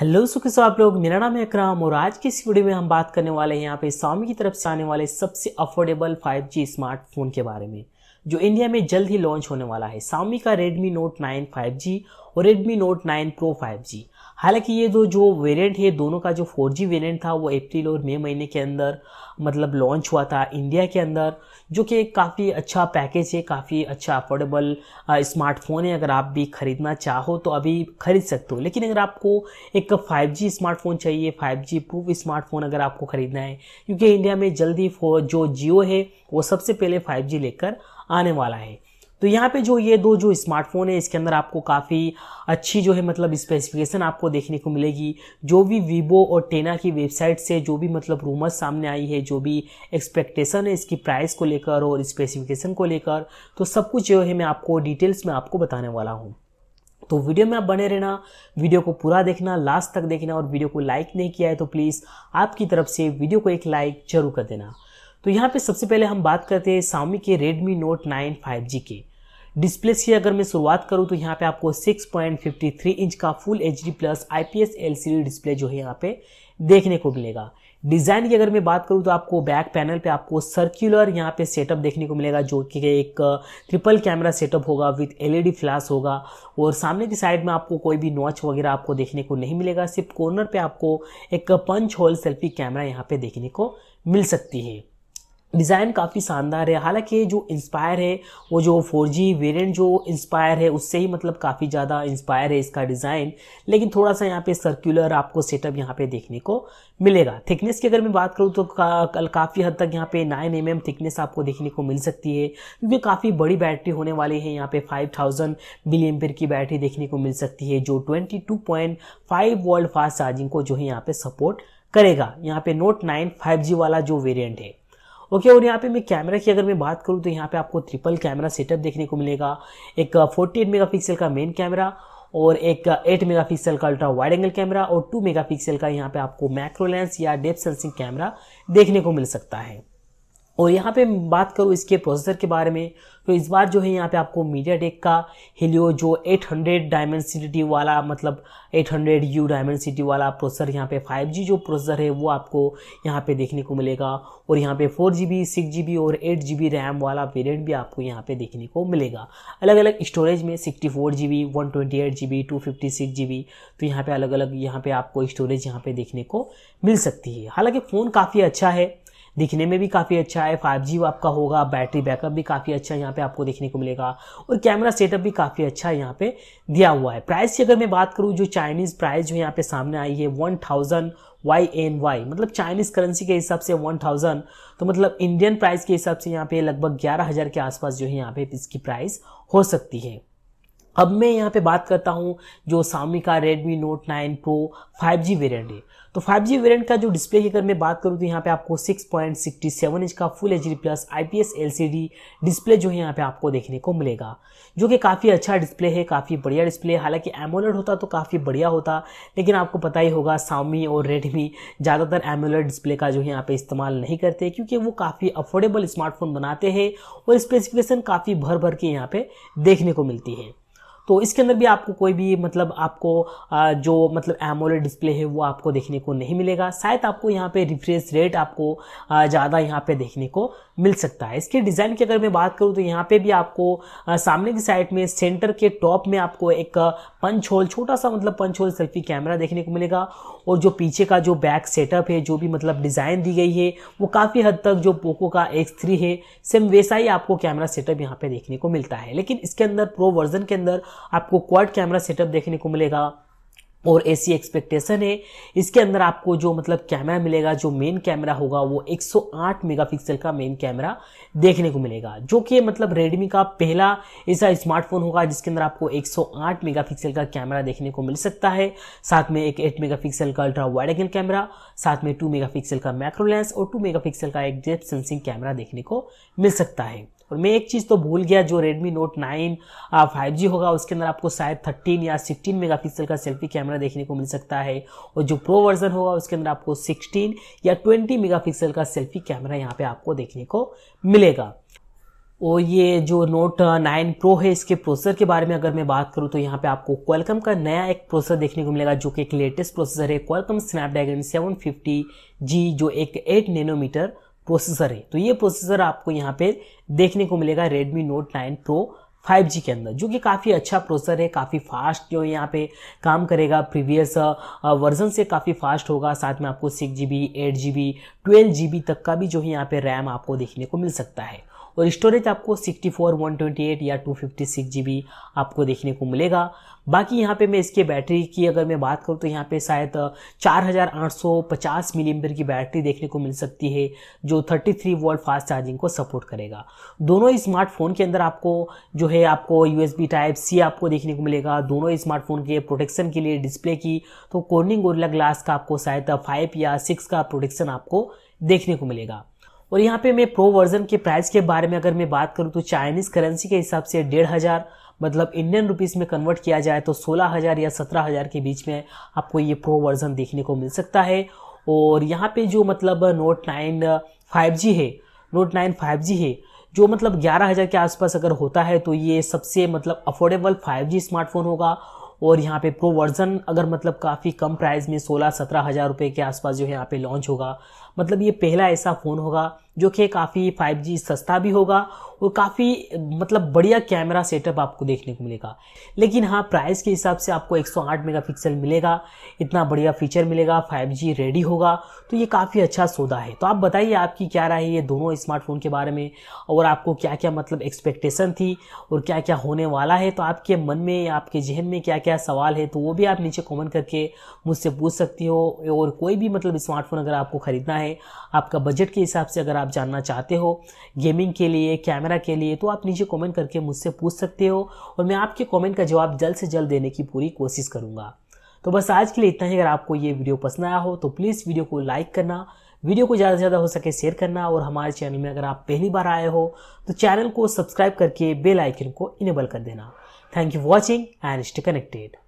hello सो आप लोग मेरा नाम है अक्राम और आज की इस वीडियो में हम बात करने वाले हैं यहाँ पे स्वामी की तरफ से आने वाले सबसे अफोर्डेबल 5G स्मार्टफोन के बारे में जो इंडिया में जल्द ही लॉन्च होने वाला है स्वामी का रेडमी नोट 9 5G और रेडमी नोट 9 प्रो 5G हालांकि ये दो जो वेरिएंट है दोनों का जो 4G वेरिएंट था वो अप्रैल और मई महीने के अंदर मतलब लॉन्च हुआ था इंडिया के अंदर जो कि काफ़ी अच्छा पैकेज है काफ़ी अच्छा अफोर्डेबल स्मार्टफोन है अगर आप भी ख़रीदना चाहो तो अभी ख़रीद सकते हो लेकिन अगर आपको एक 5G स्मार्टफोन चाहिए 5G प्रूफ स्मार्टफोन अगर आपको ख़रीदना है क्योंकि इंडिया में जल्दी जो जियो है वो सबसे पहले फाइव लेकर आने वाला है तो यहाँ पे जो ये दो जो स्मार्टफोन है इसके अंदर आपको काफ़ी अच्छी जो है मतलब स्पेसिफिकेशन आपको देखने को मिलेगी जो भी वीवो और टेना की वेबसाइट से जो भी मतलब रूमर्स सामने आई है जो भी एक्सपेक्टेशन है इसकी प्राइस को लेकर और स्पेसिफिकेशन को लेकर तो सब कुछ जो है मैं आपको डिटेल्स में आपको बताने वाला हूँ तो वीडियो में आप बने रहना वीडियो को पूरा देखना लास्ट तक देखना और वीडियो को लाइक नहीं किया है तो प्लीज़ आपकी तरफ से वीडियो को एक लाइक जरूर कर देना तो यहाँ पे सबसे पहले हम बात करते हैं सामी के Redmi Note 9 5G के डिस्प्ले से अगर मैं शुरुआत करूँ तो यहाँ पे आपको 6.53 इंच का full H D plus I P S L C D display जो है यहाँ पे देखने को मिलेगा डिज़ाइन की अगर मैं बात करूँ तो आपको बैक पैनल पे आपको सर्कुलर यहाँ पे सेटअप देखने को मिलेगा जो कि एक ट्रिपल कैमरा सेटअप होगा विथ एलईडी फ्लैश होगा और सामने की साइड में आपको कोई भी नॉच वगैरह आपको देखने को नहीं मिलेगा सिर्फ कॉर्नर पे आपको एक पंच होल सेल्फी कैमरा यहाँ पे देखने को मिल सकती है डिज़ाइन काफ़ी शानदार है हालांकि जो इंस्पायर है वो जो फोर जी वेरियंट जो इंस्पायर है उससे ही मतलब काफ़ी ज़्यादा इंस्पायर है इसका डिज़ाइन लेकिन थोड़ा सा यहाँ पे सर्कुलर आपको सेटअप यहाँ पे देखने को मिलेगा थिकनेस की अगर मैं बात करूँ तो का, काफ़ी हद तक यहाँ पे नाइन एम एम थिकनेस आपको देखने को मिल सकती है क्योंकि काफ़ी बड़ी बैटरी होने वाली है यहाँ पर फाइव थाउजेंड मिलियम की बैटरी देखने को मिल सकती है जो twenty two point five volt fast charging को जो है यहाँ पर सपोर्ट करेगा यहाँ पे नोट नाइन फाइव जी वाला जो वेरियंट है ओके और यहाँ पे मैं कैमरा की अगर मैं बात करूँ तो यहाँ पे आपको ट्रिपल कैमरा सेटअप देखने को मिलेगा एक 48 uh, मेगापिक्सल का मेन कैमरा और एक 8 uh, मेगापिक्सल का अल्ट्रा वाइड एंगल कैमरा और 2 मेगापिक्सल का यहाँ पे आपको मैक्रो लेंस या डेप सेंसिंग कैमरा देखने को मिल सकता है और यहाँ पे बात करूँ इसके प्रोसेसर के बारे में तो इस बार जो है यहाँ पे आपको मीडिया टेक का हिलियो जो 800 डायमेंसिटी वाला मतलब 800 यू डायमेंसिटी वाला प्रोसेसर यहाँ पे 5G जो प्रोसेसर है वो आपको यहाँ पे देखने को मिलेगा और यहाँ पे 4GB 6GB और 8GB रैम वाला वेरियंट भी आपको यहाँ पे देखने को मिलेगा अलग अलग स्टोरेज में सिक्सटी सिक्स जी बी तो यहाँ पर अलग अलग यहाँ पर आपको स्टोरेज यहाँ पर देखने को मिल सकती है हालाँकि फ़ोन काफ़ी अच्छा है दिखने में भी काफ़ी अच्छा है फाइव जी आपका होगा बैटरी बैकअप भी काफ़ी अच्छा यहाँ पे आपको देखने को मिलेगा और कैमरा सेटअप भी काफ़ी अच्छा यहाँ पर दिया हुआ है प्राइस की अगर मैं बात करूँ जो चाइनीज़ प्राइस जो यहाँ पर सामने आई है one thousand Y N Y मतलब चाइनीज़ करेंसी के हिसाब से वन थाउजेंड तो मतलब इंडियन प्राइस के हिसाब से यहाँ पे लगभग ग्यारह हज़ार के आसपास जो है यहाँ पे इसकी प्राइस हो सकती है अब मैं यहाँ पे बात करता हूँ जो सामी का Redmi Note 9 Pro 5G variant है तो 5G वेरिएंट का जो डिस्प्ले की अगर मैं बात करूँ तो यहाँ पे आपको 6.67 इंच का full H plus C LCD display जो है यहाँ पे आपको देखने को मिलेगा जो कि काफ़ी अच्छा डिस्प्ले है काफ़ी बढ़िया डिस्प्ले है हालांकि एमोलेड होता तो काफ़ी बढ़िया होता लेकिन आपको पता ही होगा सामी और रेडमी ज़्यादातर एमोलेड डिस्प्ले का जो है यहाँ पे इस्तेमाल नहीं करते क्योंकि वो काफ़ी अफोर्डेबल स्मार्टफोन बनाते हैं और स्पेसिफिकेशन काफ़ी भर भर के यहाँ पे देखने को मिलती है तो इसके अंदर भी आपको कोई भी मतलब आपको जो मतलब एमोलेड डिस्प्ले है वो आपको देखने को नहीं मिलेगा शायद आपको यहाँ पे रिफ्रेश रेट आपको ज़्यादा यहाँ पे देखने को मिल सकता है इसके डिज़ाइन की अगर मैं बात करूँ तो यहाँ पे भी आपको सामने की साइड में सेंटर के टॉप में आपको एक पंच होल छोटा सा मतलब पंच होल सेल्फी कैमरा देखने को मिलेगा और जो पीछे का जो बैक सेटअप है जो भी मतलब डिज़ाइन दी गई है वो काफ़ी हद तक जो पोको का एक्स थ्री है सेम वैसा ही आपको कैमरा सेटअप यहाँ पे देखने को मिलता है लेकिन इसके अंदर प्रो वर्जन के अंदर आपको क्वाड कैमरा सेटअप देखने को मिलेगा और ऐसी एक्सपेक्टेशन है इसके अंदर आपको जो मतलब कैमरा मिलेगा जो मेन कैमरा होगा वो 108 मेगापिक्सल का मेन कैमरा देखने को मिलेगा जो कि मतलब रेडमी का पहला ऐसा स्मार्टफोन होगा जिसके अंदर आपको 108 मेगापिक्सल का कैमरा देखने को मिल सकता है साथ में एक 8 मेगापिक्सल का अल्ट्रा वाइड एंगल कैमरा साथ में 2 मेगापिक्सल का मैक्रो लेंस और 2 मेगापिक्सल का एक डेप्थ सेंसिंग कैमरा देखने को मिल सकता है और मैं एक चीज़ तो भूल गया जो Redmi Note 9 फाइव जी होगा उसके अंदर आपको शायद 13 या 16 मेगापिक्सल का सेल्फी कैमरा देखने को मिल सकता है और जो प्रो वर्जन होगा उसके अंदर आपको 16 या 20 मेगापिक्सल का सेल्फी कैमरा यहाँ पे आपको देखने को मिलेगा और ये जो नोट नाइन प्रो है इसके प्रोसेसर के बारे में अगर मैं बात करूँ तो यहाँ पे आपको क्वालकम का नया एक प्रोसेसर देखने को मिलेगा जो कि एक लेटेस्ट प्रोसेसर है Qualcomm Snapdragon seven fifty G जो एक एट नैनोमीटर प्रोसेसर है तो ये प्रोसेसर आपको यहाँ पे देखने को मिलेगा Redmi note nine pro 5G के अंदर जो कि काफ़ी अच्छा प्रोसेसर है काफ़ी फास्ट जो यहाँ पे काम करेगा प्रीवियस वर्जन से काफ़ी फास्ट होगा साथ में आपको six G B eight G B twelve G B तक का भी जो है यहाँ पे रैम आपको देखने को मिल सकता है और स्टोरेज आपको 64, 128 या 256 जीबी आपको देखने को मिलेगा बाकी यहाँ पे मैं इसके बैटरी की अगर मैं बात करूँ तो यहाँ पे शायद 4850 मिलीएम्पेयर की बैटरी देखने को मिल सकती है जो 33 वोल्ट फास्ट चार्जिंग को सपोर्ट करेगा दोनों स्मार्टफोन के अंदर आपको जो है आपको यू टाइप सी आपको देखने को मिलेगा दोनों स्मार्टफोन के प्रोटेक्शन के लिए डिस्प्ले की तो कोर्निंग गोरिल्ला ग्लास का आपको शायद फाइव या सिक्स का प्रोटेक्शन आपको देखने को मिलेगा और यहाँ पे मैं प्रो वर्जन के प्राइस के बारे में अगर मैं बात करूँ तो चाइनीज़ करेंसी के हिसाब से डेढ़ हज़ार मतलब इंडियन रुपीज़ में कन्वर्ट किया जाए तो सोलह हज़ार या सत्रह हज़ार के बीच में आपको ये प्रो वर्जन देखने को मिल सकता है और यहाँ पे जो मतलब नोट नाइन फाइव जी है नोट नाइन फाइव जी है जो मतलब ग्यारह हज़ार के आसपास अगर होता है तो ये सबसे मतलब अफोर्डेबल फाइव जी स्मार्टफोन होगा और यहाँ पे प्रो वर्जन अगर मतलब काफ़ी कम प्राइस में सोलह सत्रह हज़ार रुपये के आसपास जो है यहाँ पे लॉन्च होगा मतलब ये पहला ऐसा फ़ोन होगा जो कि काफ़ी जी सस्ता भी होगा और काफ़ी मतलब बढ़िया कैमरा सेटअप आपको देखने को मिलेगा लेकिन हाँ प्राइस के हिसाब से आपको 108 मेगापिक्सल मिलेगा इतना बढ़िया फीचर मिलेगा 5G रेडी होगा तो ये काफ़ी अच्छा सौदा है तो आप बताइए आपकी क्या राय है ये दोनों स्मार्टफोन के बारे में और आपको क्या क्या मतलब एक्सपेक्टेशन थी और क्या क्या होने वाला है तो आपके मन में या आपके जहन में क्या क्या सवाल है तो वो भी आप नीचे कॉमेंट करके मुझसे पूछ सकती हो और कोई भी मतलब स्मार्टफोन अगर आपको ख़रीदना है है आपका बजट के हिसाब से अगर आप जानना चाहते हो गेमिंग के लिए कैमरा के लिए तो आप नीचे कमेंट करके मुझसे पूछ सकते हो और मैं आपके कमेंट का जवाब जल्द से जल्द देने की पूरी कोशिश करूँगा तो बस आज के लिए इतना ही अगर आपको ये वीडियो पसंद आया हो तो प्लीज़ वीडियो को लाइक करना वीडियो को ज़्यादा से ज़्यादा हो सके शेयर करना और हमारे चैनल में अगर आप पहली बार आए हो तो चैनल को सब्सक्राइब करके बेल आइकन को इनेबल कर देना thank you watching and stay connected